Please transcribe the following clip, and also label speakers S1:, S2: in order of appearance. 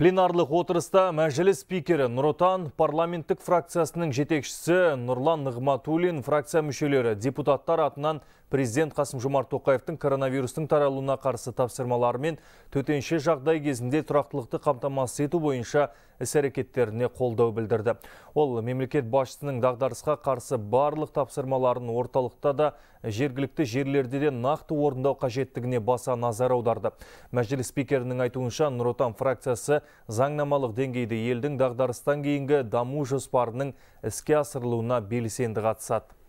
S1: Пленарлық отырыста мәжіліс спикері Нұротан парламенттік фракциясының жетекшісі Нұрлан Нығматулин фракция мүшелері депутаттар атынан президент Қасым Жомарт Тоқаевтың коронавирустың таралуына қарсы тапсырмалары мен төтенше жағдай кезінде тұрақтылықты қамтамасыз ету бойынша іс әрекеттеріне қолдау білдірді ол мемлекет басшысының дағдарысқа қарсы барлық тапсырмаларын орталықта да жергілікті жерлерде де нақты орындау қажеттігіне баса назар аударды мәжіліс спикерінің айтуынша нұр фракциясы заңнамалық деңгейде елдің дағдарыстан кейінгі даму жоспарының іске асырылуына белсенді қатысады